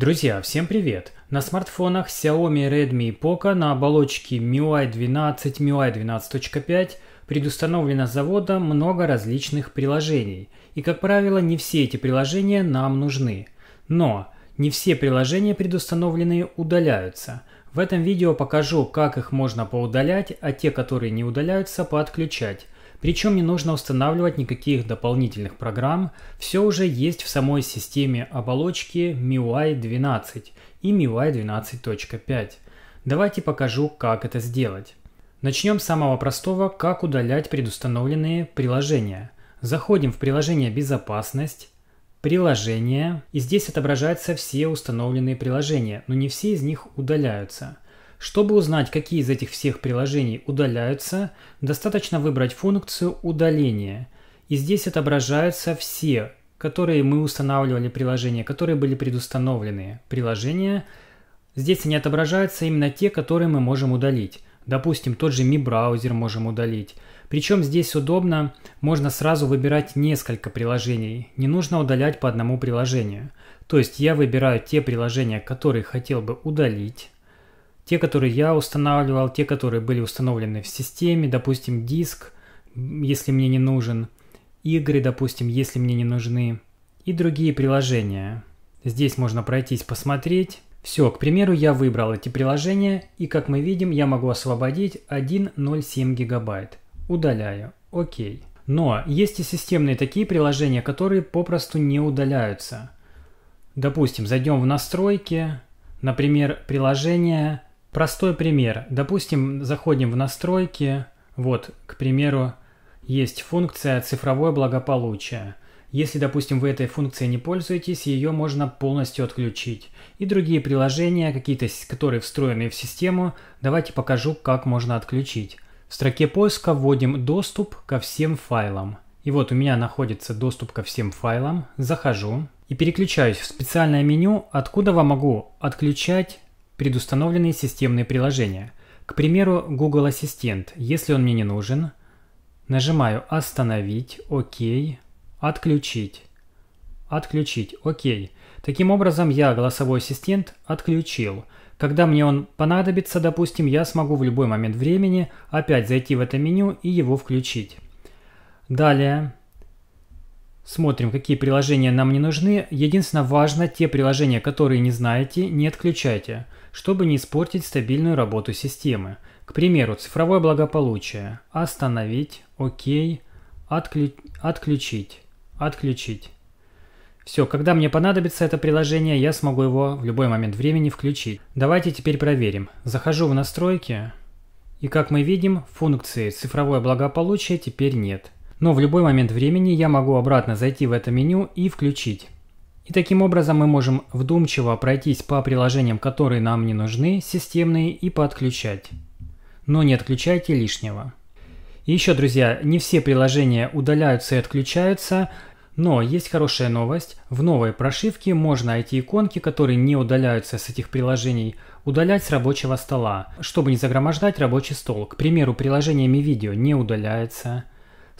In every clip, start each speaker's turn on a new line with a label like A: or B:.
A: Друзья, всем привет! На смартфонах Xiaomi, Redmi и Poco на оболочке MIUI 12, MIUI 12.5 предустановлено с завода много различных приложений. И, как правило, не все эти приложения нам нужны. Но не все приложения, предустановленные, удаляются. В этом видео покажу, как их можно поудалять, а те, которые не удаляются, подключать. Причем не нужно устанавливать никаких дополнительных программ, все уже есть в самой системе оболочки MIUI 12 и MIUI 12.5. Давайте покажу, как это сделать. Начнем с самого простого, как удалять предустановленные приложения. Заходим в приложение «Безопасность», «Приложение», и здесь отображаются все установленные приложения, но не все из них удаляются – чтобы узнать, какие из этих всех приложений удаляются, достаточно выбрать функцию удаления. И здесь отображаются все, которые мы устанавливали приложения, которые были предустановлены приложения. Здесь они отображаются именно те, которые мы можем удалить. Допустим, тот же Mi браузер можем удалить. Причем здесь удобно, можно сразу выбирать несколько приложений, не нужно удалять по одному приложению. То есть я выбираю те приложения, которые хотел бы удалить. Те, которые я устанавливал, те, которые были установлены в системе, допустим, диск, если мне не нужен, игры, допустим, если мне не нужны, и другие приложения. Здесь можно пройтись, посмотреть. Все, к примеру, я выбрал эти приложения, и как мы видим, я могу освободить 1.07 гигабайт. Удаляю. Окей. Но есть и системные такие приложения, которые попросту не удаляются. Допустим, зайдем в настройки, например, приложение Простой пример. Допустим, заходим в настройки. Вот, к примеру, есть функция «Цифровое благополучие». Если, допустим, вы этой функцией не пользуетесь, ее можно полностью отключить. И другие приложения, какие-то, которые встроены в систему, давайте покажу, как можно отключить. В строке поиска вводим доступ ко всем файлам. И вот у меня находится доступ ко всем файлам. Захожу и переключаюсь в специальное меню, откуда я могу отключать предустановленные системные приложения. К примеру, Google Ассистент, если он мне не нужен, нажимаю «Остановить», «Ок», «Отключить», «Отключить», «Ок». Таким образом, я голосовой ассистент отключил. Когда мне он понадобится, допустим, я смогу в любой момент времени опять зайти в это меню и его включить. Далее Смотрим, какие приложения нам не нужны. Единственно важно, те приложения, которые не знаете, не отключайте, чтобы не испортить стабильную работу системы. К примеру, цифровое благополучие. Остановить, Окей. отклю... отключить, отключить. Все, когда мне понадобится это приложение, я смогу его в любой момент времени включить. Давайте теперь проверим. Захожу в настройки, и как мы видим, функции цифровое благополучие теперь нет но в любой момент времени я могу обратно зайти в это меню и включить. И таким образом мы можем вдумчиво пройтись по приложениям, которые нам не нужны, системные и подключать. Но не отключайте лишнего. И еще, друзья, не все приложения удаляются и отключаются, но есть хорошая новость. В новой прошивке можно эти иконки, которые не удаляются с этих приложений, удалять с рабочего стола, чтобы не загромождать рабочий стол. К примеру, приложениями видео не удаляется,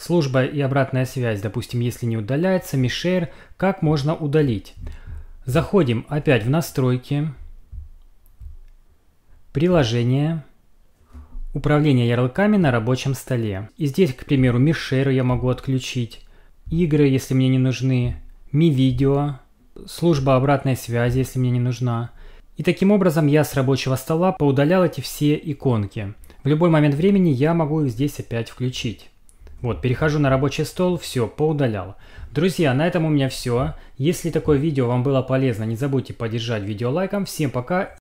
A: Служба и обратная связь, допустим, если не удаляется, мишер, как можно удалить? Заходим опять в настройки, приложение, управление ярлыками на рабочем столе. И здесь, к примеру, мишер я могу отключить, игры, если мне не нужны, ми-видео, служба обратной связи, если мне не нужна. И таким образом я с рабочего стола поудалял эти все иконки. В любой момент времени я могу их здесь опять включить. Вот, перехожу на рабочий стол, все, поудалял. Друзья, на этом у меня все. Если такое видео вам было полезно, не забудьте поддержать видео лайком. Всем пока